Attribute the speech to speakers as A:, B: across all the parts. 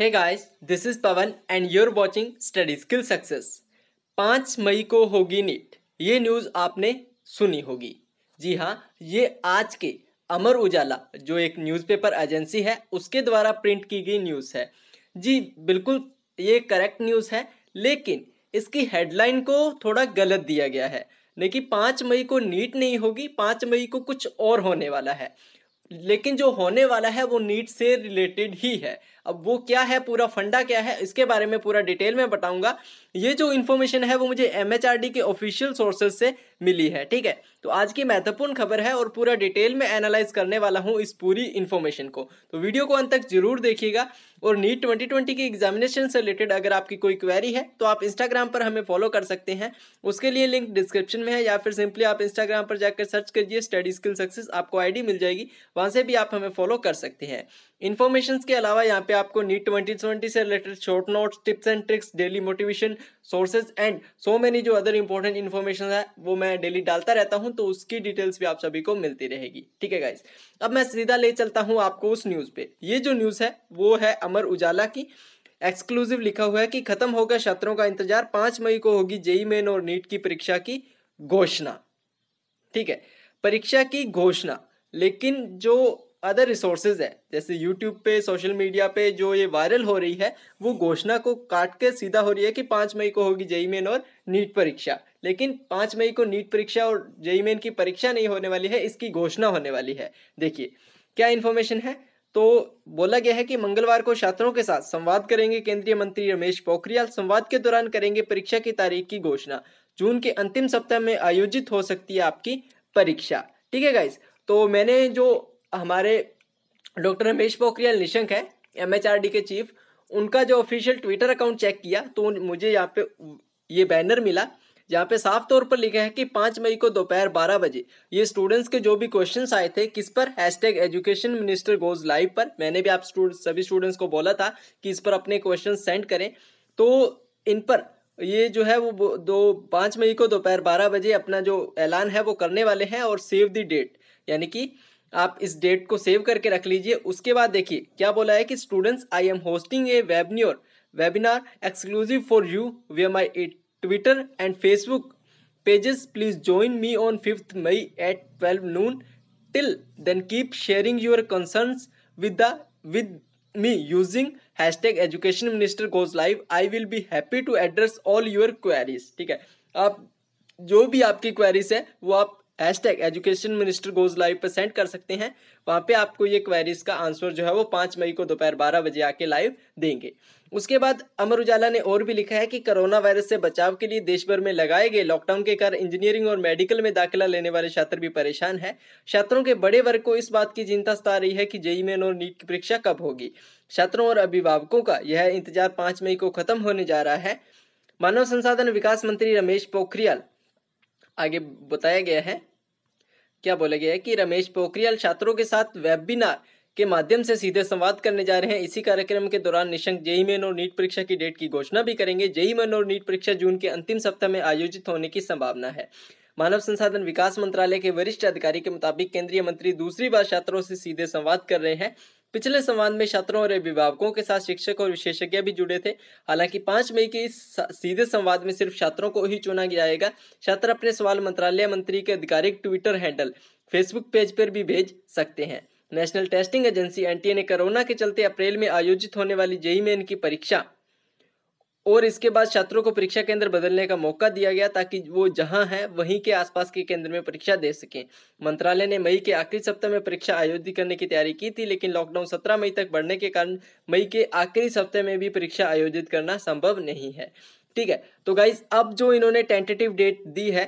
A: hey guys this is Pawan and you're watching study skill success पाँच मई को होगी नीट ये न्यूज़ आपने सुनी होगी जी हाँ ये आज के अमर उजाला जो एक न्यूज़पेपर एजेंसी है उसके द्वारा प्रिंट की गई न्यूज़ है जी बिल्कुल ये करेक्ट न्यूज़ है लेकिन इसकी हेडलाइन को थोड़ा गलत दिया गया है नहीं कि पाँच मई को नीट नहीं होगी पाँच मई को कुछ और होने वाला है लेकिन जो होने वाला है वो नीट से रिलेटेड ही है अब वो क्या है पूरा फंडा क्या है इसके बारे में पूरा डिटेल में बताऊंगा ये जो इन्फॉर्मेशन है वो मुझे एम के ऑफिशियल सोर्सेज से मिली है ठीक है तो आज की महत्वपूर्ण खबर है और पूरा डिटेल में एनालाइज करने वाला हूँ इस पूरी इन्फॉर्मेशन को तो वीडियो को अंत तक जरूर देखिएगा और नीट ट्वेंटी ट्वेंटी की एग्जामिनेशन से रिलेटेड अगर आपकी कोई क्वेरी है तो आप इंस्टाग्राम पर हमें फॉलो कर सकते हैं उसके लिए लिंक डिस्क्रिप्शन में है या फिर सिंपली आप इंस्टाग्राम पर जाकर सर्च करिए स्टडी स्किल सक्सेस आपको आईडी मिल जाएगी वहां से भी आप हमें फॉलो कर सकते हैं इन्फॉर्मेशन के अलावा यहाँ पे आपको नीट ट्वेंटी ट्वेंटी से related short notes tips and tricks daily motivation sources and so many जो अदर इंपॉर्टेंट इन्फॉर्मेशन है वो मैं डेली डालता रहता हूँ तो उसकी डिटेल्स भी आप सभी को मिलती रहेगी ठीक है गाइज अब मैं सीधा ले चलता हूँ आपको उस न्यूज़ पे ये जो न्यूज़ है वो है अमर उजाला की एक्सक्लूसिव लिखा हुआ है कि खत्म होगा छात्रों का इंतजार पांच मई को होगी जेई मेन और नीट की परीक्षा की घोषणा ठीक है परीक्षा की घोषणा लेकिन जो अदर रिसोर्सेज है जैसे यूट्यूब पे सोशल मीडिया पे जो ये वायरल हो रही है वो घोषणा को काट के सीधा हो रही है कि पाँच मई को होगी जेई मेन और नीट परीक्षा लेकिन पाँच मई को नीट परीक्षा और जेई मेन की परीक्षा नहीं होने वाली है इसकी घोषणा होने वाली है देखिए क्या इन्फॉर्मेशन है तो बोला गया है कि मंगलवार को छात्रों के साथ संवाद करेंगे केंद्रीय मंत्री रमेश पोखरियाल संवाद के दौरान करेंगे परीक्षा की तारीख की घोषणा जून के अंतिम सप्ताह में आयोजित हो सकती है आपकी परीक्षा ठीक है गाइज तो मैंने जो हमारे डॉक्टर रमेश पोखरियाल निशंक है एम के चीफ उनका जो ऑफिशियल ट्विटर अकाउंट चेक किया तो मुझे यहाँ पे ये बैनर मिला जहाँ पे साफ तौर पर लिखा है कि पाँच मई को दोपहर बारह बजे ये स्टूडेंट्स के जो भी क्वेश्चंस आए थे किस पर hashtag education minister goes live पर मैंने भी आप स्टूडेंट सभी स्टूडेंट्स को बोला था कि इस पर अपने क्वेश्चन सेंड करें तो इन पर ये जो है वो दो पाँच मई को दोपहर बारह बजे अपना जो ऐलान है वो करने वाले हैं और सेव द डेट यानी कि आप इस डेट को सेव करके रख लीजिए उसके बाद देखिए क्या बोला है कि students I am hosting a webinar webinar exclusive for you via my Twitter and Facebook pages please join me on fifth May at twelve noon till then keep sharing your concern with the with me using hashtag education minister goes live I will be happy to address all your queries ठीक है आप जो भी आपकी queries है वो आप hashtag education minister goes live पर सेंड कर सकते हैं वहाँ पे आपको ये क्वेरीज का आंसर जो है वो पाँच मई को दोपहर बारह बजे आके लाइव देंगे उसके बाद अमर उजाला ने और भी लिखा है कि कोरोना वायरस से बचाव के लिए देश भर में लगाए गए लॉकडाउन के कारण इंजीनियरिंग और मेडिकल में दाखिला लेने वाले छात्र भी परेशान है छात्रों के बड़े वर्ग को इस बात की चिंता सता रही है कि जेई मेन और नीट की परीक्षा कब होगी छात्रों और अभिभावकों का यह इंतजार पाँच मई को खत्म होने जा रहा है मानव संसाधन विकास मंत्री रमेश पोखरियाल आगे बताया गया है क्या बोला गया है कि रमेश पोखरियाल छात्रों के साथ वेबिनार के माध्यम से सीधे संवाद करने जा रहे हैं इसी कार्यक्रम के दौरान निशंक जेई मेन और नीट परीक्षा की डेट की घोषणा भी करेंगे जेई मेन और नीट परीक्षा जून के अंतिम सप्ताह में आयोजित होने की संभावना है मानव संसाधन विकास मंत्रालय के वरिष्ठ अधिकारी के मुताबिक केंद्रीय मंत्री दूसरी बार छात्रों से सीधे संवाद कर रहे हैं पिछले संवाद में छात्रों और अभिभावकों के साथ शिक्षक और विशेषज्ञ भी जुड़े थे हालांकि पांच मई के इस सीधे संवाद में सिर्फ छात्रों को ही चुना जाएगा छात्र अपने सवाल मंत्रालय मंत्री के आधिकारिक ट्विटर हैंडल फेसबुक पेज पर भी भेज सकते हैं नेशनल टेस्टिंग एजेंसी एनटीए ने कोरोना के चलते अप्रैल में आयोजित होने वाली जेई में की परीक्षा और इसके बाद छात्रों को परीक्षा केंद्र बदलने का मौका दिया गया ताकि वो जहां हैं वहीं के आसपास के केंद्र में परीक्षा दे सकें मंत्रालय ने मई के आखिरी सप्ताह में परीक्षा आयोजित करने की तैयारी की थी लेकिन लॉकडाउन सत्रह मई तक बढ़ने के कारण मई के आखिरी सप्ताह में भी परीक्षा आयोजित करना संभव नहीं है ठीक है तो गाइज अब जो इन्होंने टेंटेटिव डेट दी है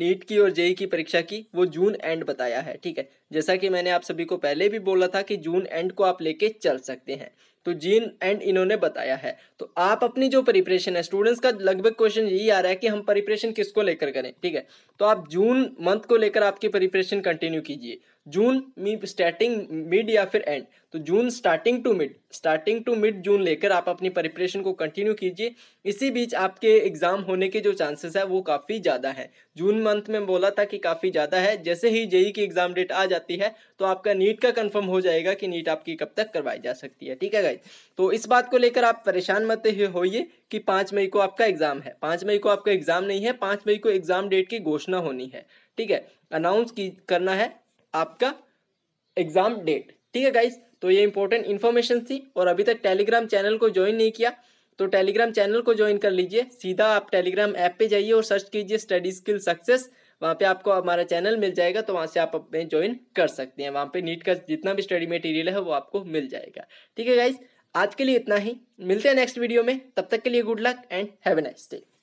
A: नीट की और जेई की परीक्षा की वो जून एंड बताया है ठीक है जैसा कि मैंने आप सभी को पहले भी बोला था कि जून एंड को आप लेके चल सकते हैं तो जीन एंड इन्होंने बताया है तो आप अपनी जो प्रिपरेशन है स्टूडेंट्स का लगभग क्वेश्चन यही आ रहा है कि हम प्रिपरेशन किसको लेकर करें ठीक है तो आप जून मंथ को लेकर आपकी प्रिपरेशन कंटिन्यू कीजिए जून मी स्टार्टिंग मिड या फिर एंड तो जून starting to mid starting to mid June लेकर आप अपनी प्रिपरेशन को कंटिन्यू कीजिए इसी बीच आपके एग्ज़ाम होने के जो चांसेस है वो काफ़ी ज़्यादा है जून मंथ में बोला था कि काफ़ी ज़्यादा है जैसे ही जेई की एग्ज़ाम डेट आ जाती है तो आपका नीट का कंफर्म हो जाएगा कि नीट आपकी कब तक करवाई जा सकती है ठीक है गाइज तो इस बात को लेकर आप परेशान मत होइए कि पाँच मई को आपका एग्ज़ाम है पाँच मई को आपका एग्ज़ाम नहीं है पाँच मई को एग्ज़ाम डेट की घोषणा होनी है ठीक है अनाउंस की करना है आपका एग्जाम डेट ठीक है गाइस तो ये इंपॉर्टेंट इन्फॉर्मेशन थी और अभी तक टेलीग्राम चैनल को ज्वाइन नहीं किया तो टेलीग्राम चैनल को ज्वाइन कर लीजिए सीधा आप टेलीग्राम ऐप पे जाइए और सर्च कीजिए स्टडी स्किल सक्सेस वहाँ पे आपको हमारा चैनल मिल जाएगा तो वहाँ से आप अपने ज्वाइन कर सकते हैं वहाँ पे नीट का जितना भी स्टडी मटेरियल है वो आपको मिल जाएगा ठीक है गाइज आज के लिए इतना ही मिलते हैं नेक्स्ट वीडियो में तब तक के लिए good luck and have a nice day